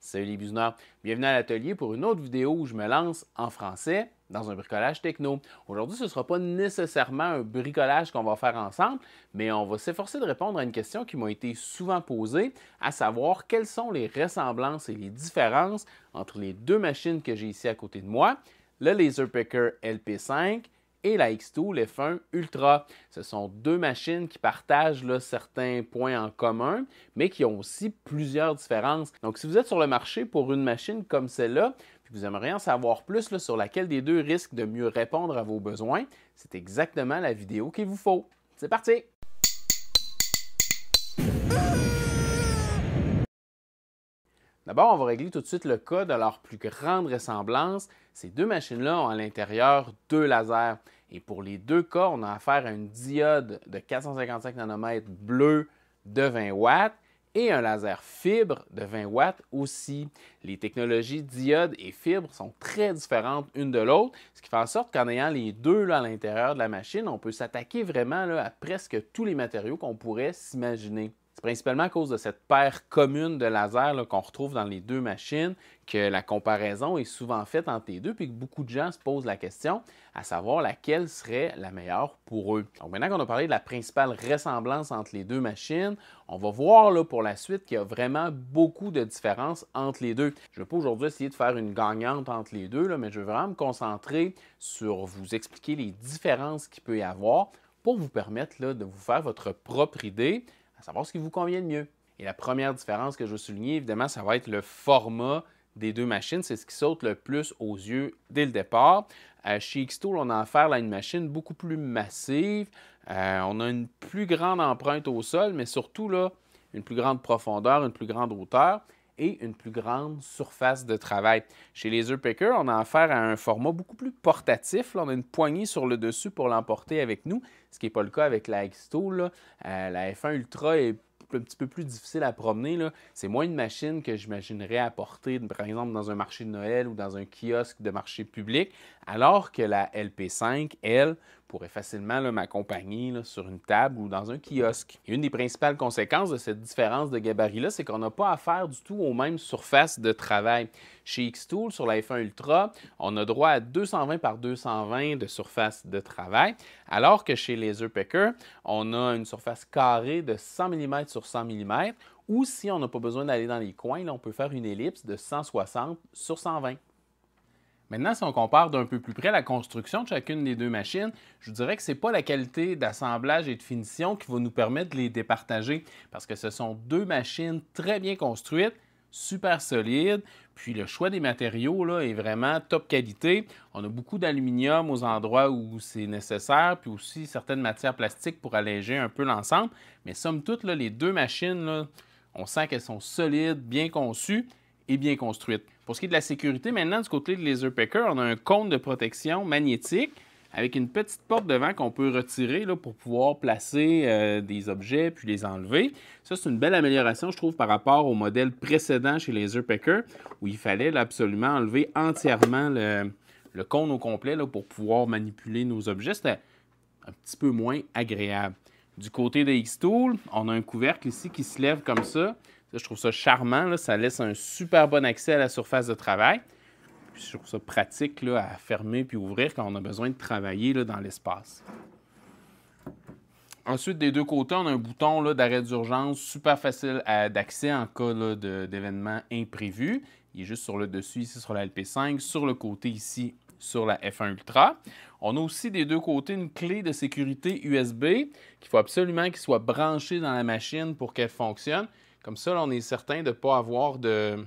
Salut les bisounours! Bienvenue à l'atelier pour une autre vidéo où je me lance en français dans un bricolage techno. Aujourd'hui, ce ne sera pas nécessairement un bricolage qu'on va faire ensemble, mais on va s'efforcer de répondre à une question qui m'a été souvent posée, à savoir quelles sont les ressemblances et les différences entre les deux machines que j'ai ici à côté de moi, le Laser LP5 et la X-Tool F1 Ultra. Ce sont deux machines qui partagent certains points en commun, mais qui ont aussi plusieurs différences. Donc, si vous êtes sur le marché pour une machine comme celle-là, puis vous aimeriez en savoir plus sur laquelle des deux risque de mieux répondre à vos besoins, c'est exactement la vidéo qu'il vous faut. C'est parti! D'abord, on va régler tout de suite le cas de leur plus grande ressemblance. Ces deux machines-là ont à l'intérieur deux lasers. Et pour les deux cas, on a affaire à une diode de 455 nanomètres bleue de 20 watts et un laser fibre de 20 watts aussi. Les technologies diode et fibre sont très différentes une de l'autre, ce qui fait en sorte qu'en ayant les deux là, à l'intérieur de la machine, on peut s'attaquer vraiment à presque tous les matériaux qu'on pourrait s'imaginer. C'est principalement à cause de cette paire commune de laser qu'on retrouve dans les deux machines que la comparaison est souvent faite entre les deux, puis que beaucoup de gens se posent la question à savoir laquelle serait la meilleure pour eux. Donc maintenant qu'on a parlé de la principale ressemblance entre les deux machines, on va voir là, pour la suite qu'il y a vraiment beaucoup de différences entre les deux. Je ne vais pas aujourd'hui essayer de faire une gagnante entre les deux, mais je vais vraiment me concentrer sur vous expliquer les différences qu'il peut y avoir pour vous permettre de vous faire votre propre idée à savoir ce qui vous convient le mieux. Et la première différence que je veux souligner, évidemment, ça va être le format des deux machines. C'est ce qui saute le plus aux yeux dès le départ. Euh, chez Xtool, on a affaire à une machine beaucoup plus massive. Euh, on a une plus grande empreinte au sol, mais surtout là, une plus grande profondeur, une plus grande hauteur et une plus grande surface de travail. Chez les œufs on a affaire à un format beaucoup plus portatif. on a une poignée sur le dessus pour l'emporter avec nous, ce qui n'est pas le cas avec la XTool. Euh, la F1 Ultra est un petit peu plus difficile à promener. C'est moins une machine que j'imaginerais apporter, par exemple, dans un marché de Noël ou dans un kiosque de marché public, alors que la LP5, elle, pourrait facilement m'accompagner sur une table ou dans un kiosque. une des principales conséquences de cette différence de gabarit-là, c'est qu'on n'a pas affaire du tout aux mêmes surfaces de travail. Chez X-Tool, sur la F1 Ultra, on a droit à 220 par 220 de surface de travail, alors que chez Laser on a une surface carrée de 100 mm sur 100 mm, ou si on n'a pas besoin d'aller dans les coins, on peut faire une ellipse de 160 sur 120. Maintenant, si on compare d'un peu plus près la construction de chacune des deux machines, je dirais que ce n'est pas la qualité d'assemblage et de finition qui va nous permettre de les départager parce que ce sont deux machines très bien construites, super solides, puis le choix des matériaux là, est vraiment top qualité. On a beaucoup d'aluminium aux endroits où c'est nécessaire, puis aussi certaines matières plastiques pour alléger un peu l'ensemble. Mais somme toute, les deux machines, on sent qu'elles sont solides, bien conçues et bien construites. Pour ce qui est de la sécurité, maintenant, du côté de Laser Picker, on a un cône de protection magnétique avec une petite porte devant qu'on peut retirer là, pour pouvoir placer euh, des objets puis les enlever. Ça, c'est une belle amélioration, je trouve, par rapport au modèle précédent chez Laser Picker où il fallait absolument enlever entièrement le, cône au complet pour pouvoir manipuler nos objets. C'était un petit peu moins agréable. Du côté des x on a un couvercle ici qui se lève comme ça je trouve ça charmant. Ça laisse un super bon accès à la surface de travail. je trouve ça pratique à fermer puis ouvrir quand on a besoin de travailler dans l'espace. Ensuite, des deux côtés, on a un bouton d'arrêt d'urgence super facile d'accès en cas d'événement imprévu. Il est juste sur le dessus, ici sur la LP5, sur le côté ici sur la F1 Ultra. On a aussi des deux côtés une clé de sécurité USB qu'il faut absolument qu'il soit branché dans la machine pour qu'elle fonctionne. Comme ça, on est certain de ne pas avoir de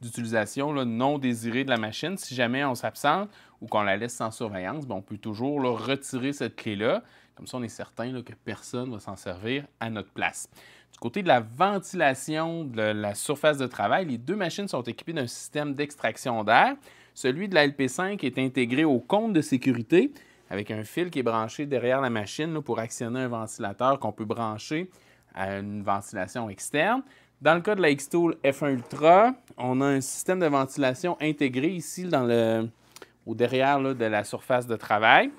d'utilisation non désirée de la machine. Si jamais on s'absente ou qu'on la laisse sans surveillance, ben, on peut toujours retirer cette clé-là. Comme ça, on est certain que personne ne va s'en servir à notre place. Du côté de la ventilation de la surface de travail, les deux machines sont équipées d'un système d'extraction d'air. Celui de la LP5 est intégré au compte de sécurité avec un fil qui est branché derrière la machine pour actionner un ventilateur qu'on peut brancher à une ventilation externe. Dans le cas de la X-Tool F1 Ultra, on a un système de ventilation intégré ici dans le, au derrière de la surface de travail.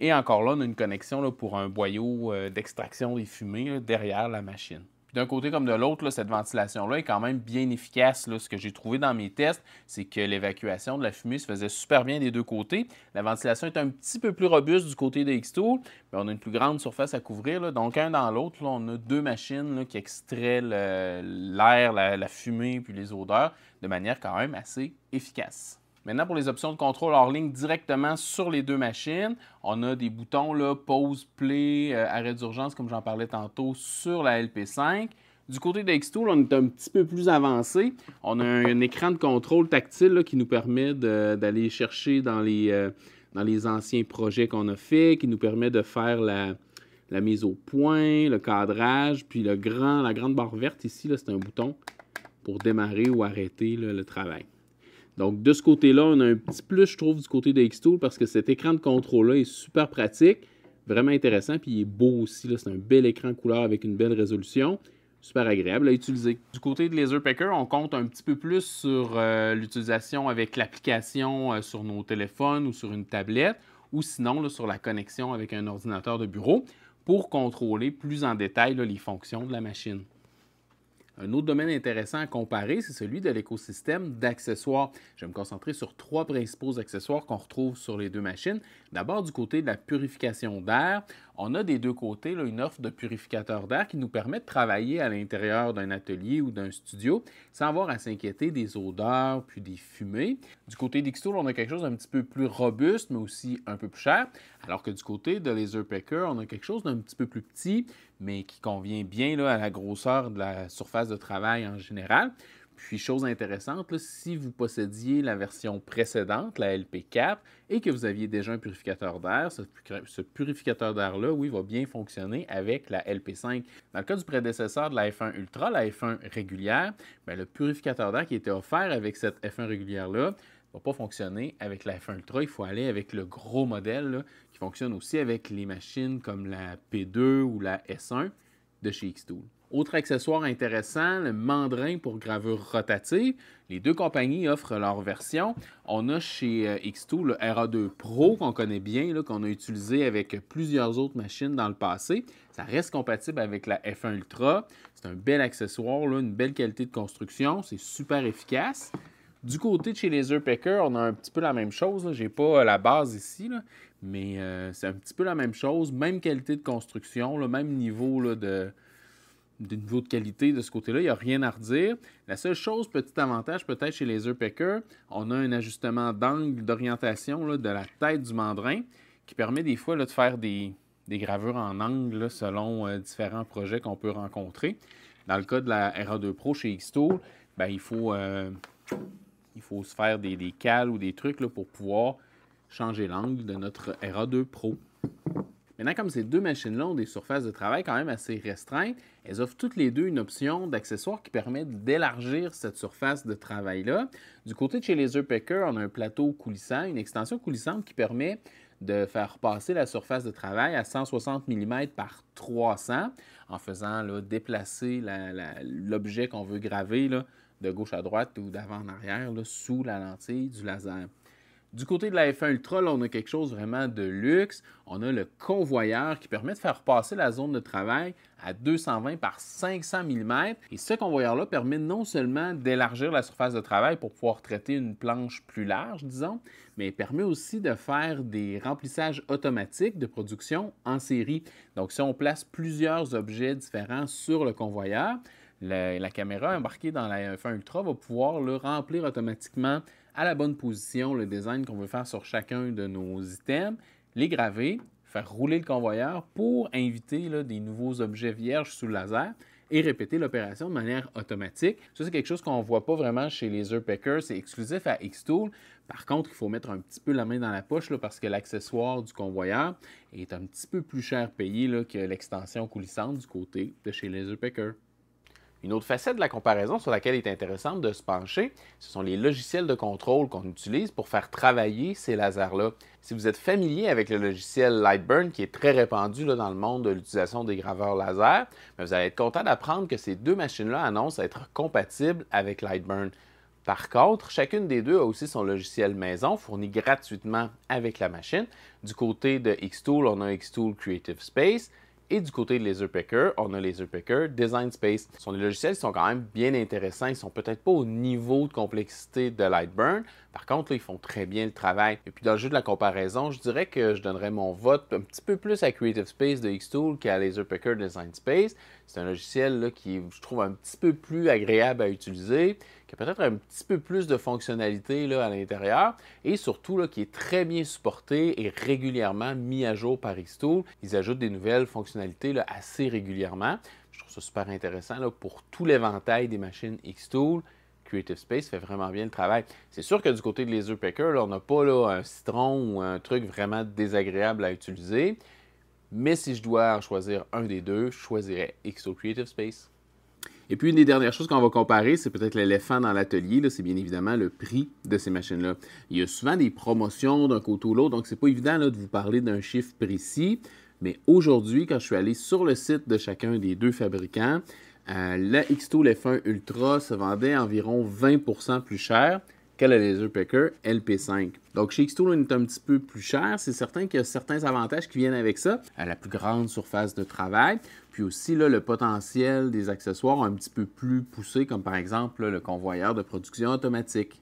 Et encore là, on a une connexion pour un boyau euh, d'extraction des fumées derrière la machine d'un côté comme de l'autre, cette ventilation-là est quand même bien efficace. Ce que j'ai trouvé dans mes tests, c'est que l'évacuation de la fumée se faisait super bien des deux côtés. La ventilation est un petit peu plus robuste du côté de X-Tool, mais on a une plus grande surface à couvrir. Donc, un dans l'autre, on a deux machines qui extraient l'air, la, la, fumée puis les odeurs de manière quand même assez efficace. Maintenant, pour les options de contrôle hors ligne directement sur les deux machines, on a des boutons là, pause, play, euh, arrêt d'urgence, comme j'en parlais tantôt, sur la LP5. Du côté de X-Tool, on est un petit peu plus avancé. On a un, écran de contrôle tactile là, qui nous permet d'aller chercher dans les, euh, dans les anciens projets qu'on a faits, qui nous permet de faire la, mise au point, le cadrage, puis le grand, la grande barre verte ici, c'est un bouton pour démarrer ou arrêter le travail. Donc, de ce côté-là, on a un petit plus, je trouve, du côté de X-Tool, parce que cet écran de contrôle-là est super pratique, vraiment intéressant, puis il est beau aussi. C'est un bel écran couleur avec une belle résolution. Super agréable à utiliser. Du côté de Laser on compte un petit peu plus sur euh, l'utilisation avec l'application euh, sur nos téléphones ou sur une tablette, ou sinon sur la connexion avec un ordinateur de bureau pour contrôler plus en détail les fonctions de la machine. Un autre domaine intéressant à comparer, c'est celui de l'écosystème d'accessoires. Je vais me concentrer sur trois principaux accessoires qu'on retrouve sur les deux machines. D'abord, du côté de la purification d'air, on a des deux côtés une offre de purificateur d'air qui nous permet de travailler à l'intérieur d'un atelier ou d'un studio sans avoir à s'inquiéter des odeurs puis des fumées. Du côté d'Ixtool, on a quelque chose d'un petit peu plus robuste, mais aussi un peu plus cher, alors que du côté de Laser Packer, on a quelque chose d'un petit peu plus petit, mais qui convient bien à la grosseur de la surface de travail en général. Puis, chose intéressante, si vous possédiez la version précédente, la LP4, et que vous aviez déjà un purificateur d'air, ce, purificateur d'air-là, oui, va bien fonctionner avec la LP5. Dans le cas du prédécesseur de la F1 Ultra, la F1 régulière, ben, le purificateur d'air qui était offert avec cette F1 régulière-là, va pas fonctionner avec la F1 Ultra. Il faut aller avec le gros modèle qui fonctionne aussi avec les machines comme la P2 ou la S1 de chez Xtool. Autre accessoire intéressant, le mandrin pour gravure rotative. Les deux compagnies offrent leur version. On a chez euh, X2 le RA2 Pro qu'on connaît bien, qu'on a utilisé avec plusieurs autres machines dans le passé. Ça reste compatible avec la F1 Ultra. C'est un bel accessoire, une belle qualité de construction. C'est super efficace. Du côté de chez les on a un petit peu la même chose. Je n'ai pas euh, la base ici, mais euh, c'est un petit peu la même chose. Même qualité de construction, le même niveau de, de niveau de qualité de ce côté-là, il n'y a rien à redire. La seule chose, petit avantage peut-être chez les Pecker, on a un ajustement d'angle d'orientation de la tête du mandrin qui permet des fois de faire des, gravures en angle selon euh, différents projets qu'on peut rencontrer. Dans le cas de la RA2 Pro chez Xtool, ben, euh, il, faut, se faire des, cales ou des trucs pour pouvoir changer l'angle de notre RA2 Pro. Maintenant, comme ces deux machines-là ont des surfaces de travail quand même assez restreintes, elles offrent toutes les deux une option d'accessoire qui permet d'élargir cette surface de travail-là. Du côté de chez Laser Packer, on a un plateau coulissant, une extension coulissante qui permet de faire passer la surface de travail à 160 mm par 300 en faisant déplacer l'objet qu'on veut graver de gauche à droite ou d'avant en arrière sous la lentille du laser. Du côté de la F1 Ultra, on a quelque chose vraiment de luxe. On a le convoyeur qui permet de faire passer la zone de travail à 220 par 500 mm. Et ce convoyeur-là permet non seulement d'élargir la surface de travail pour pouvoir traiter une planche plus large, disons, mais permet aussi de faire des remplissages automatiques de production en série. Donc, si on place plusieurs objets différents sur le convoyeur, la, la caméra embarquée dans la F1 Ultra va pouvoir le remplir automatiquement à la bonne position le design qu'on veut faire sur chacun de nos items, les graver, faire rouler le convoyeur pour inviter des nouveaux objets vierges sous le laser et répéter l'opération de manière automatique. Ça, c'est quelque chose qu'on ne voit pas vraiment chez les Packer. C'est exclusif à Xtool. Par contre, il faut mettre un petit peu la main dans la poche là, parce que l'accessoire du convoyeur est un petit peu plus cher payé là, que l'extension coulissante du côté de chez les une autre facette de la comparaison sur laquelle il est intéressant de se pencher, ce sont les logiciels de contrôle qu'on utilise pour faire travailler ces lasers-là. Si vous êtes familier avec le logiciel Lightburn, qui est très répandu dans le monde de l'utilisation des graveurs laser, ben, vous allez être content d'apprendre que ces deux machines-là annoncent être compatibles avec Lightburn. Par contre, chacune des deux a aussi son logiciel maison fourni gratuitement avec la machine. Du côté de Xtool, on a Xtool Creative Space. Et du côté de Laser on a les Design Space. Ce sont des logiciels qui sont quand même bien intéressants. Ils sont peut-être pas au niveau de complexité de Lightburn, par contre, ils font très bien le travail. Et puis dans le jeu de la comparaison, je dirais que je donnerais mon vote un petit peu plus à Creative Space de Xtool qu'à Laserpicker Design Space. C'est un logiciel là, qui je trouve, un petit peu plus agréable à utiliser, qui a peut-être un petit peu plus de fonctionnalités là, à l'intérieur et surtout là, qui est très bien supporté et régulièrement mis à jour par Xtool. Ils ajoutent des nouvelles fonctionnalités là, assez régulièrement. Je trouve ça super intéressant pour tout l'éventail des machines Xtool. Creative Space fait vraiment bien le travail. C'est sûr que du côté de Laser Picker, on n'a pas un citron ou un truc vraiment désagréable à utiliser. Mais si je dois choisir un des deux, je choisirais XO Creative Space. Et puis, une des dernières choses qu'on va comparer, c'est peut-être l'éléphant dans l'atelier. C'est bien évidemment le prix de ces machines-là. Il y a souvent des promotions d'un côté ou l'autre, donc ce n'est pas évident de vous parler d'un chiffre précis. Mais aujourd'hui, quand je suis allé sur le site de chacun des deux fabricants, euh, la X-Tool F1 Ultra se vendait environ 20% plus cher que la Laser Picker LP5. Donc chez X-Tool, on est un petit peu plus cher. C'est certain qu'il y a certains avantages qui viennent avec ça. À euh, la plus grande surface de travail, puis aussi le potentiel des accessoires un petit peu plus poussés, comme par exemple le convoyeur de production automatique.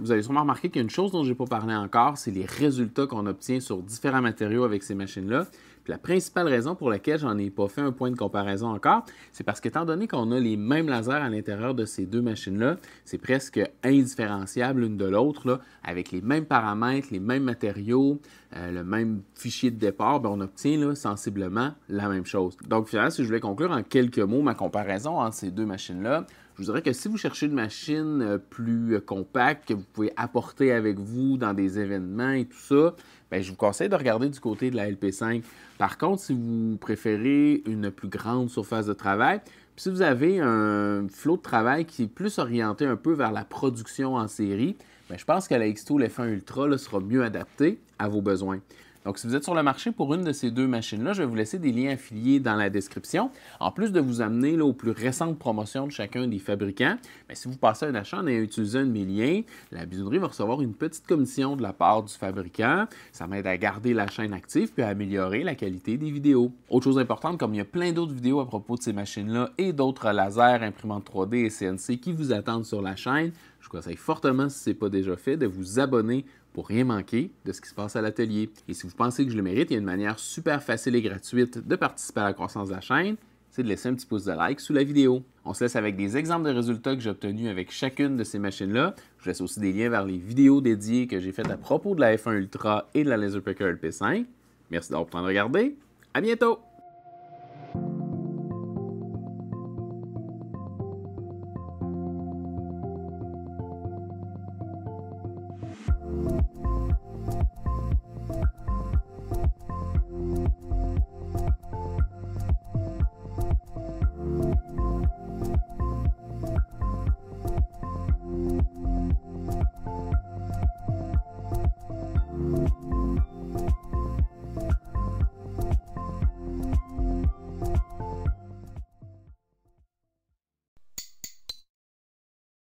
Vous avez sûrement remarqué qu'il y a une chose dont je n'ai pas parlé encore, c'est les résultats qu'on obtient sur différents matériaux avec ces machines-là la principale raison pour laquelle j'en ai pas fait un point de comparaison encore, c'est parce qu'étant donné qu'on a les mêmes lasers à l'intérieur de ces deux machines-là, c'est presque indifférenciable l'une de l'autre, avec les mêmes paramètres, les mêmes matériaux, euh, le même fichier de départ, ben, on obtient sensiblement la même chose. Donc finalement, si je voulais conclure en quelques mots ma comparaison entre ces deux machines-là, je vous dirais que si vous cherchez une machine euh, plus euh, compacte que vous pouvez apporter avec vous dans des événements et tout ça, ben, je vous conseille de regarder du côté de la LP5. Par contre, si vous préférez une plus grande surface de travail, puis si vous avez un flot de travail qui est plus orienté un peu vers la production en série, ben, je pense que la X2 l'F1 Ultra sera mieux adaptée à vos besoins. Donc, si vous êtes sur le marché pour une de ces deux machines-là, je vais vous laisser des liens affiliés dans la description. En plus de vous amener là, aux plus récentes promotions de chacun des fabricants, mais ben, si vous passez un achat en utilisant un de mes liens, la bisounerie va recevoir une petite commission de la part du fabricant. Ça m'aide à garder la chaîne active puis à améliorer la qualité des vidéos. Autre chose importante, comme il y a plein d'autres vidéos à propos de ces machines-là et d'autres lasers, imprimantes 3D et CNC qui vous attendent sur la chaîne, je vous conseille fortement, si ce n'est pas déjà fait, de vous abonner rien manquer de ce qui se passe à l'atelier. Et si vous pensez que je le mérite, il y a une manière super facile et gratuite de participer à la croissance de la chaîne, c'est de laisser un petit pouce de like sous la vidéo. On se laisse avec des exemples de résultats que j'ai obtenus avec chacune de ces machines-là. Je laisse aussi des liens vers les vidéos dédiées que j'ai faites à propos de la F1 Ultra et de la Laser Picker LP5. Merci d'avoir pris le temps de regarder. À bientôt!